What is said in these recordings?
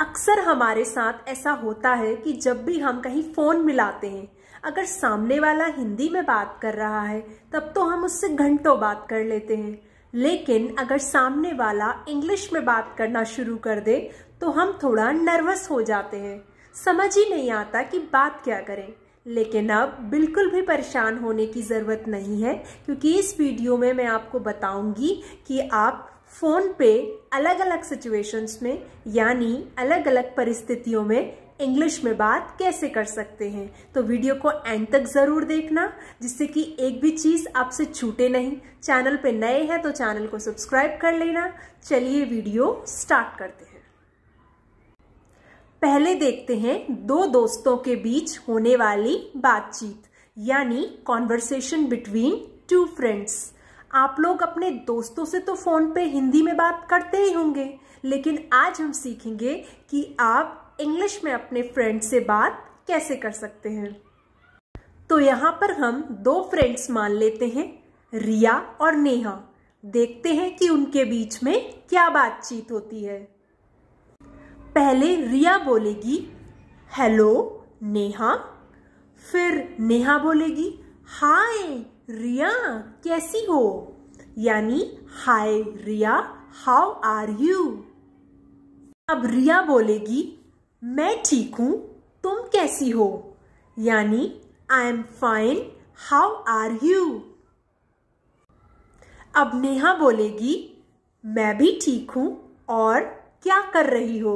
अक्सर हमारे साथ ऐसा होता है कि जब भी हम कहीं फ़ोन मिलाते हैं अगर सामने वाला हिंदी में बात कर रहा है तब तो हम उससे घंटों बात कर लेते हैं लेकिन अगर सामने वाला इंग्लिश में बात करना शुरू कर दे तो हम थोड़ा नर्वस हो जाते हैं समझ ही नहीं आता कि बात क्या करें लेकिन अब बिल्कुल भी परेशान होने की ज़रूरत नहीं है क्योंकि इस वीडियो में मैं आपको बताऊंगी कि आप फ़ोन पे अलग अलग सिचुएशंस में यानी अलग अलग परिस्थितियों में इंग्लिश में बात कैसे कर सकते हैं तो वीडियो को एंड तक ज़रूर देखना जिससे कि एक भी चीज़ आपसे छूटे नहीं चैनल पे नए हैं तो चैनल को सब्सक्राइब कर लेना चलिए वीडियो स्टार्ट करते हैं पहले देखते हैं दो दोस्तों के बीच होने वाली बातचीत यानी कॉन्वर्सेशन बिटवीन टू फ्रेंड्स आप लोग अपने दोस्तों से तो फ़ोन पे हिंदी में बात करते ही होंगे लेकिन आज हम सीखेंगे कि आप इंग्लिश में अपने फ्रेंड से बात कैसे कर सकते हैं तो यहाँ पर हम दो फ्रेंड्स मान लेते हैं रिया और नेहा देखते हैं कि उनके बीच में क्या बातचीत होती है पहले रिया बोलेगी हेलो नेहा फिर नेहा बोलेगी हाय रिया कैसी हो यानी hi Riya how are you अब रिया बोलेगी मैं ठीक हूँ तुम कैसी हो यानी I am fine how are you अब नेहा बोलेगी मैं भी ठीक हूँ और क्या कर रही हो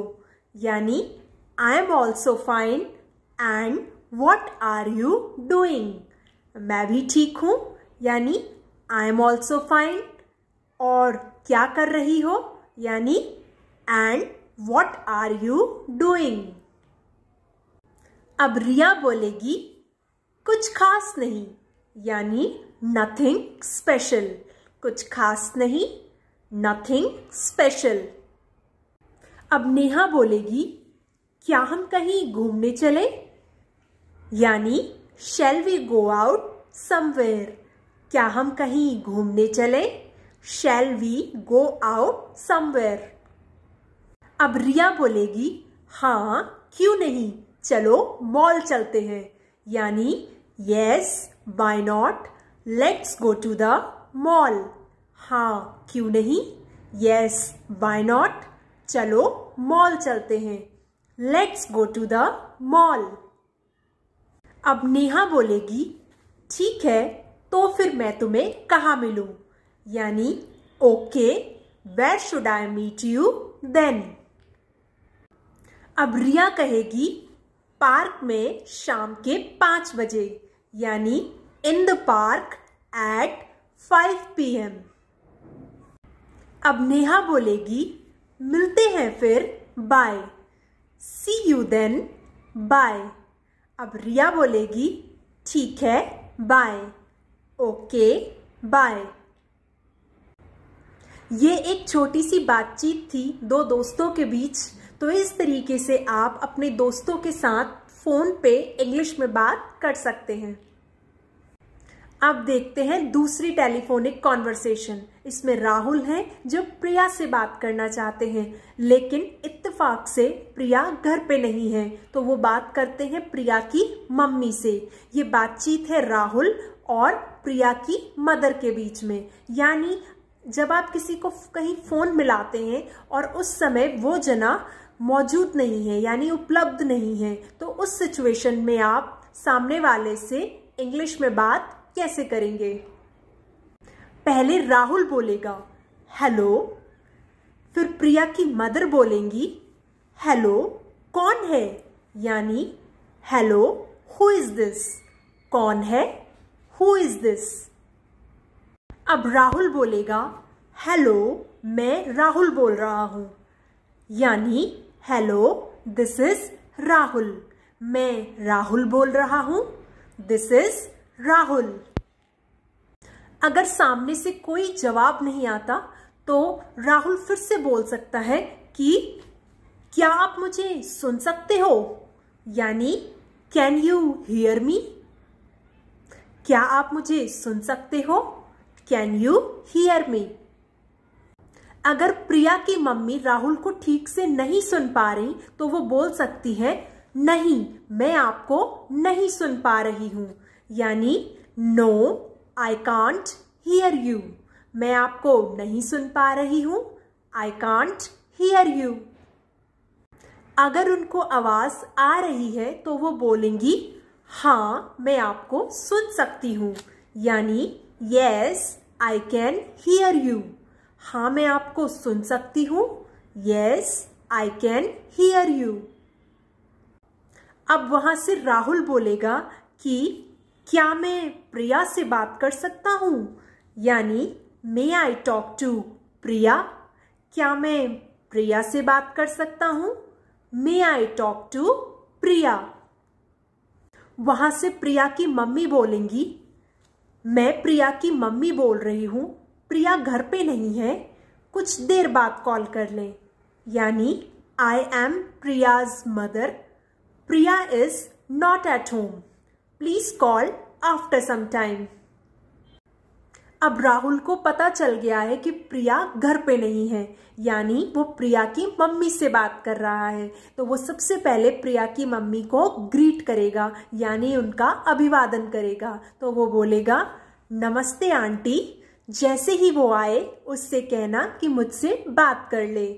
यानी I am also fine and what are you doing मैं भी ठीक हूँ यानी आई एम ऑल्सो फाइन और क्या कर रही हो यानी and what are you doing अब रिया बोलेगी कुछ खास नहीं यानी नथिंग स्पेशल कुछ खास नहीं नथिंग स्पेशल अब नेहा बोलेगी क्या हम कहीं घूमने चले यानी shall we go out somewhere क्या हम कहीं घूमने चले shall we go out somewhere अब रिया बोलेगी हाँ क्यों नहीं चलो मॉल चलते हैं यानी yes why not let's go to the mall हाँ क्यों नहीं यस बाय नॉट चलो मॉल चलते हैं let's go to the mall अब नेहा बोलेगी ठीक है तो फिर मैं तुम्हें कहाँ मिलूं यानी okay where should I meet you then अब रिया कहेगी पार्क में शाम के पाँच बजे यानी in the park at five p m अब नेहा बोलेगी मिलते हैं फिर bye see you then bye अब रिया बोलेगी ठीक है बाय ओके बाय ये एक छोटी सी बातचीत थी दो दोस्तों के बीच तो इस तरीके से आप अपने दोस्तों के साथ फ़ोन पे इंग्लिश में बात कर सकते हैं अब देखते हैं दूसरी टेलीफोनिक कॉन्वर्सेशन इसमें राहुल हैं जो प्रिया से बात करना चाहते हैं लेकिन इत्तेफाक से प्रिया घर पे नहीं है तो वो बात करते हैं प्रिया की मम्मी से ये बातचीत है राहुल और प्रिया की मदर के बीच में यानी जब आप किसी को कहीं फ़ोन मिलाते हैं और उस समय वो जना मौजूद नहीं है यानी उपलब्ध नहीं है तो उस सिचुएशन में आप सामने वाले से इंग्लिश में बात कैसे करेंगे पहले राहुल बोलेगा हेलो फिर प्रिया की मदर बोलेंगी हेलो कौन है यानी हेलो हु इज दिस कौन है हु इज दिस अब राहुल बोलेगा हेलो मैं राहुल बोल रहा हूं यानी हेलो दिस इज राहुल मैं राहुल बोल रहा हूं दिस इज राहुल अगर सामने से कोई जवाब नहीं आता तो राहुल फिर से बोल सकता है कि क्या आप मुझे सुन सकते हो यानी कैन यू हियर मी क्या आप मुझे सुन सकते हो कैन यू हियर मी अगर प्रिया की मम्मी राहुल को ठीक से नहीं सुन पा रही तो वो बोल सकती है नहीं मैं आपको नहीं सुन पा रही हूं यानी no I can't hear you मैं आपको नहीं सुन पा रही हूं आई कांट हियर यू अगर उनको आवाज़ आ रही है तो वो बोलेंगी हाँ मैं आपको सुन सकती हूँ यानी yes I can hear you हाँ मैं आपको सुन सकती हूँ yes I can hear you अब वहां से राहुल बोलेगा कि क्या मैं प्रिया से बात कर सकता हूँ यानी मे आई टॉक टू प्रिया क्या मैं प्रिया से बात कर सकता हूँ मे आई टॉक टू प्रिया वहां से प्रिया की मम्मी बोलेंगी मैं प्रिया की मम्मी बोल रही हूँ प्रिया घर पे नहीं है कुछ देर बाद कॉल कर ले यानी I am Priya's mother Priya is not at home please call after some time अब राहुल को पता चल गया है कि प्रिया घर पे नहीं है यानी वो प्रिया की मम्मी से बात कर रहा है तो वो सबसे पहले प्रिया की मम्मी को ग्रीट करेगा यानी उनका अभिवादन करेगा तो वो बोलेगा नमस्ते आंटी जैसे ही वो आए उससे कहना कि मुझसे बात कर ले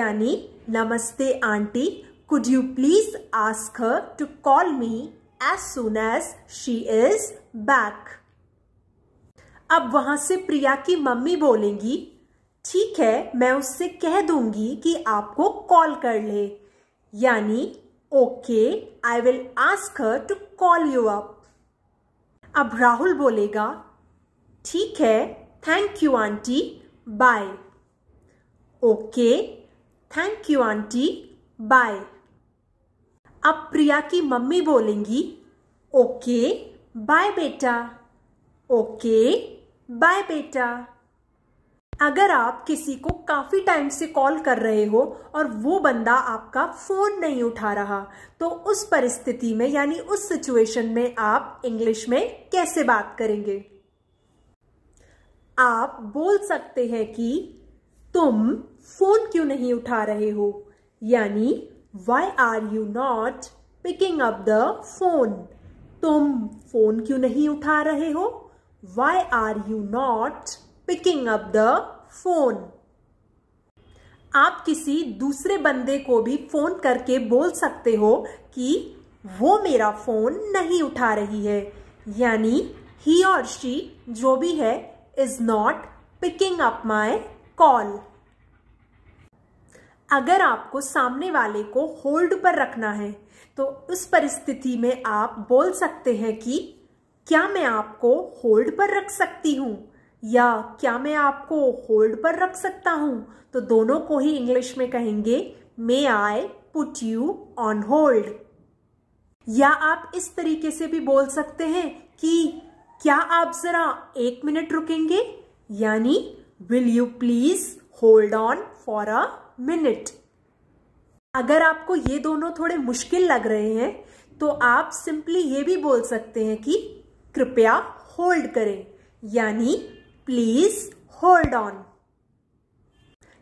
यानी नमस्ते aunty could you please ask her to call me as soon as she is back. अब वहां से प्रिया की मम्मी बोलेंगी ठीक है मैं उससे कह दूंगी कि आपको कॉल कर ले यानी okay I will ask her to call you up अब राहुल बोलेगा ठीक है thank you aunty bye okay thank you aunty bye अब प्रिया की मम्मी बोलेंगी ओके बाय बेटा ओके बाय बेटा अगर आप किसी को काफ़ी टाइम से कॉल कर रहे हो और वो बंदा आपका फ़ोन नहीं उठा रहा तो उस परिस्थिति में यानी उस सिचुएशन में आप इंग्लिश में कैसे बात करेंगे आप बोल सकते हैं कि तुम फ़ोन क्यों नहीं उठा रहे हो यानी why are you not picking up the phone तुम फोन क्यों नहीं उठा रहे हो why are you not picking up the phone आप किसी दूसरे बंदे को भी फोन करके बोल सकते हो कि वो मेरा फोन नहीं उठा रही है यानी ही और शी जो भी है is not picking up my call अगर आपको सामने वाले को होल्ड पर रखना है तो उस परिस्थिति में आप बोल सकते हैं कि क्या मैं आपको होल्ड पर रख सकती हूँ या क्या मैं आपको होल्ड पर रख सकता हूँ तो दोनों को ही इंग्लिश में कहेंगे may I put you on hold या आप इस तरीके से भी बोल सकते हैं कि क्या आप जरा एक मिनट रुकेंगे यानी will you please hold on for a minute अगर आपको ये दोनों थोड़े मुश्किल लग रहे हैं तो आप सिंपली ये भी बोल सकते हैं कि कृपया होल्ड करें यानी प्लीज होल्ड ऑन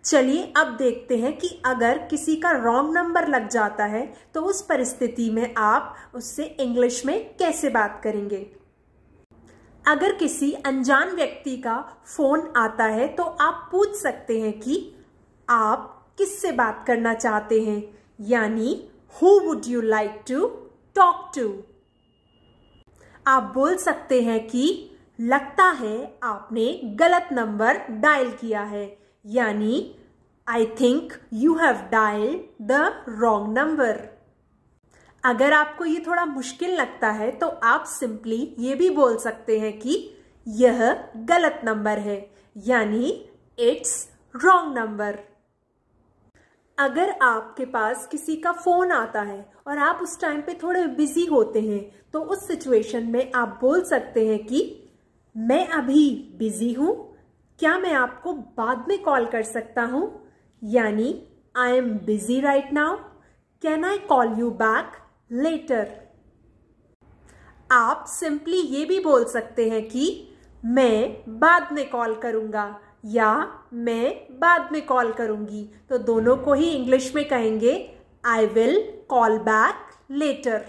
चलिए अब देखते हैं कि अगर किसी का रॉन्ग नंबर लग जाता है तो उस परिस्थिति में आप उससे इंग्लिश में कैसे बात करेंगे अगर किसी अनजान व्यक्ति का फोन आता है तो आप पूछ सकते हैं कि आप किससे बात करना चाहते हैं यानी who would you like to talk to आप बोल सकते हैं कि लगता है आपने गलत नंबर डायल किया है यानी I think you have dial the wrong number अगर आपको ये थोड़ा मुश्किल लगता है तो आप सिंपली ये भी बोल सकते हैं कि यह गलत नंबर है यानी इट्स रॉन्ग नंबर अगर आपके पास किसी का फोन आता है और आप उस टाइम पे थोड़े बिजी होते हैं तो उस सिचुएशन में आप बोल सकते हैं कि मैं अभी बिजी हूं क्या मैं आपको बाद में कॉल कर सकता हूं यानी I am busy right now can I call you back later आप सिंपली ये भी बोल सकते हैं कि मैं बाद में कॉल करूंगा या मैं बाद में कॉल करूंगी तो दोनों को ही इंग्लिश में कहेंगे I will call back later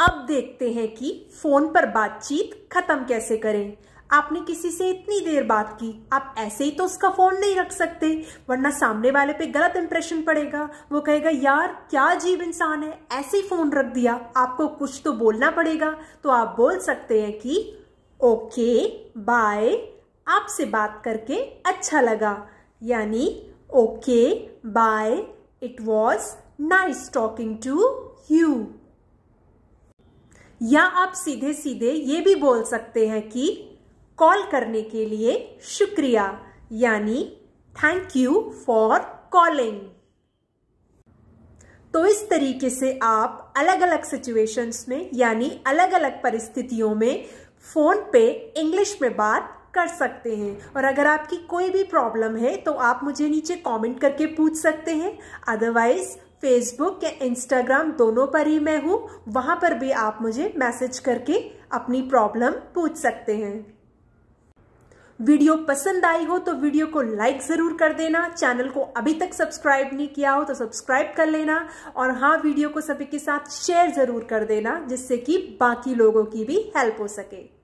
अब देखते हैं कि फ़ोन पर बातचीत ख़त्म कैसे करें आपने किसी से इतनी देर बात की आप ऐसे ही तो उसका फ़ोन नहीं रख सकते वरना सामने वाले पे गलत इंप्रेशन पड़ेगा वो कहेगा यार क्या जीव इंसान है ऐसे ही फ़ोन रख दिया आपको कुछ तो बोलना पड़ेगा तो आप बोल सकते हैं कि ओके बाय आपसे बात करके अच्छा लगा यानी okay bye it was nice talking to you या आप सीधे सीधे ये भी बोल सकते हैं कि कॉल करने के लिए शुक्रिया यानी थैंक यू फॉर कॉलिंग तो इस तरीके से आप अलग अलग सिचुएशंस में यानी अलग अलग परिस्थितियों में फोन पे इंग्लिश में बात कर सकते हैं और अगर आपकी कोई भी प्रॉब्लम है तो आप मुझे नीचे कमेंट करके पूछ सकते हैं अदरवाइज फेसबुक या इंस्टाग्राम दोनों पर ही मैं हूँ वहाँ पर भी आप मुझे मैसेज करके अपनी प्रॉब्लम पूछ सकते हैं वीडियो पसंद आई हो तो वीडियो को लाइक ज़रूर कर देना चैनल को अभी तक सब्सक्राइब नहीं किया हो तो सब्सक्राइब कर लेना और हाँ वीडियो को सभी के साथ शेयर ज़रूर कर देना जिससे कि बाकी लोगों की भी हेल्प हो सके